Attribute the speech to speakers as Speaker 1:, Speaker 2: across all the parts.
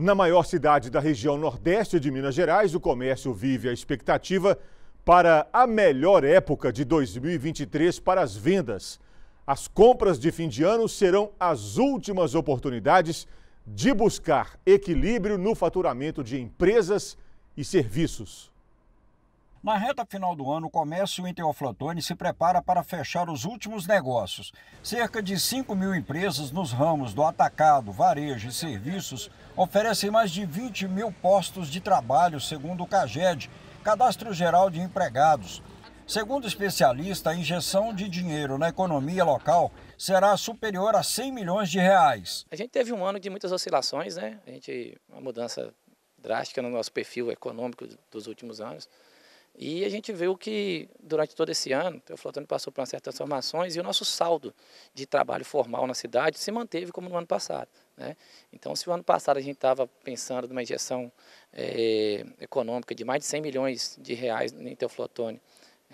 Speaker 1: Na maior cidade da região nordeste de Minas Gerais, o comércio vive a expectativa para a melhor época de 2023 para as vendas. As compras de fim de ano serão as últimas oportunidades de buscar equilíbrio no faturamento de empresas e serviços. Na reta final do ano, o comércio em Teoflotone se prepara para fechar os últimos negócios. Cerca de 5 mil empresas nos ramos do atacado, varejo e serviços oferecem mais de 20 mil postos de trabalho, segundo o CAGED, Cadastro Geral de Empregados. Segundo especialista, a injeção de dinheiro na economia local será superior a 100 milhões de reais.
Speaker 2: A gente teve um ano de muitas oscilações, né? A gente, uma mudança drástica no nosso perfil econômico dos últimos anos. E a gente viu que durante todo esse ano, o Teoflotone passou por certas transformações e o nosso saldo de trabalho formal na cidade se manteve como no ano passado. Né? Então, se o ano passado a gente estava pensando numa injeção é, econômica de mais de 100 milhões de reais em Teoflotone,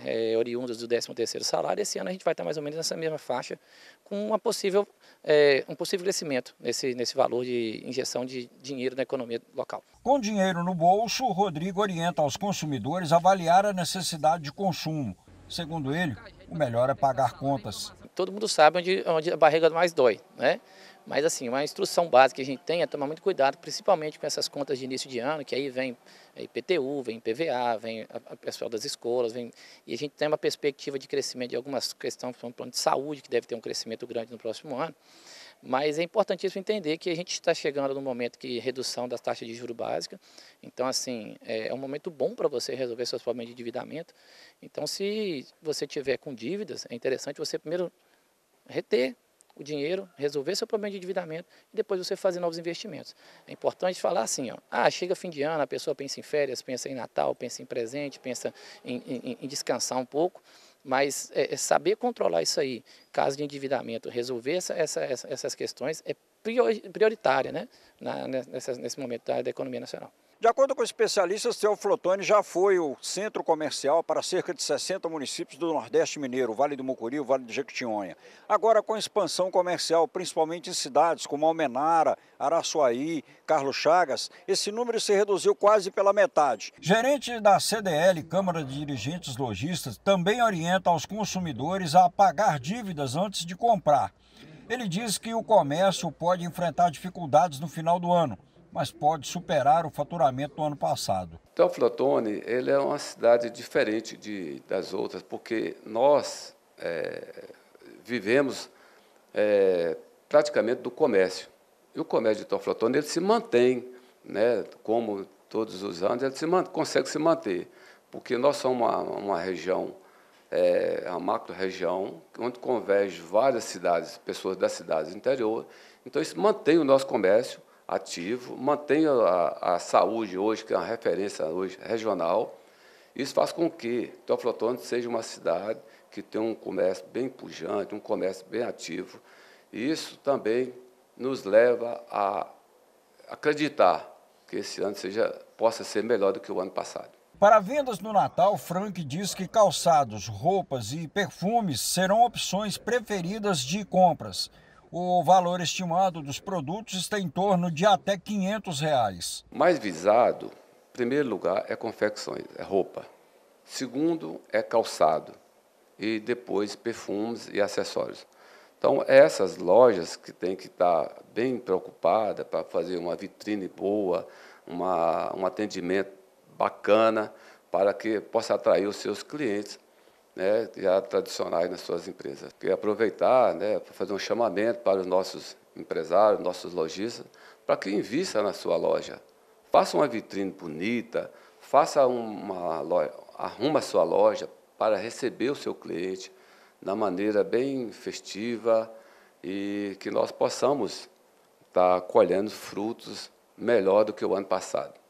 Speaker 2: é, oriundas do 13º salário, esse ano a gente vai estar mais ou menos nessa mesma faixa, com uma possível, é, um possível crescimento nesse, nesse valor de injeção de dinheiro na economia local.
Speaker 1: Com dinheiro no bolso, o Rodrigo orienta aos consumidores avaliar a necessidade de consumo. Segundo ele, o melhor é pagar contas
Speaker 2: todo mundo sabe onde, onde a barriga mais dói, né? Mas assim, uma instrução básica que a gente tem é tomar muito cuidado, principalmente com essas contas de início de ano, que aí vem é, IPTU, vem PVA, vem a, pessoal das escolas, vem, e a gente tem uma perspectiva de crescimento de algumas questões, como plano de saúde, que deve ter um crescimento grande no próximo ano. Mas é importantíssimo entender que a gente está chegando no momento que redução das taxas de juro básica. Então, assim, é, é um momento bom para você resolver seus problemas de endividamento. Então, se você tiver com dívidas, é interessante você primeiro reter o dinheiro, resolver seu problema de endividamento e depois você fazer novos investimentos. É importante falar assim, ó, ah, chega fim de ano, a pessoa pensa em férias, pensa em Natal, pensa em presente, pensa em, em, em descansar um pouco, mas é, é saber controlar isso aí, caso de endividamento, resolver essa, essa, essas questões é prioritária né, Na, nessa, nesse momento da, da economia nacional.
Speaker 1: De acordo com especialistas, Teoflotone já foi o centro comercial para cerca de 60 municípios do Nordeste Mineiro, Vale do Mucuri, Vale de Jequitinhonha. Agora com expansão comercial, principalmente em cidades como Almenara, Araçuaí, Carlos Chagas, esse número se reduziu quase pela metade. Gerente da CDL, Câmara de Dirigentes Logistas, também orienta aos consumidores a pagar dívidas antes de comprar. Ele diz que o comércio pode enfrentar dificuldades no final do ano mas pode superar o faturamento do ano passado.
Speaker 3: Teoflotone ele é uma cidade diferente de, das outras, porque nós é, vivemos é, praticamente do comércio. E o comércio de Teoflotone ele se mantém, né, como todos os anos, ele se consegue se manter, porque nós somos uma, uma região é, a macro-região, onde convergem várias cidades, pessoas das cidades do interior. Então, isso mantém o nosso comércio, ativo, mantenha a, a saúde hoje, que é uma referência hoje regional. Isso faz com que Teoflotone seja uma cidade que tem um comércio bem pujante, um comércio bem ativo. E isso também nos leva a acreditar que esse ano seja, possa ser melhor do que o ano passado.
Speaker 1: Para vendas no Natal, Frank diz que calçados, roupas e perfumes serão opções preferidas de compras o valor estimado dos produtos está em torno de até R$ 500.
Speaker 3: Reais. Mais visado, em primeiro lugar, é confecções, é roupa. Segundo, é calçado. E depois, perfumes e acessórios. Então, essas lojas que têm que estar bem preocupadas para fazer uma vitrine boa, uma, um atendimento bacana, para que possa atrair os seus clientes né, já tradicionais nas suas empresas. Queria aproveitar né, para fazer um chamamento para os nossos empresários, nossos lojistas, para que invista na sua loja. Faça uma vitrine bonita, faça uma loja, arruma a sua loja para receber o seu cliente na maneira bem festiva e que nós possamos estar tá colhendo frutos melhor do que o ano passado.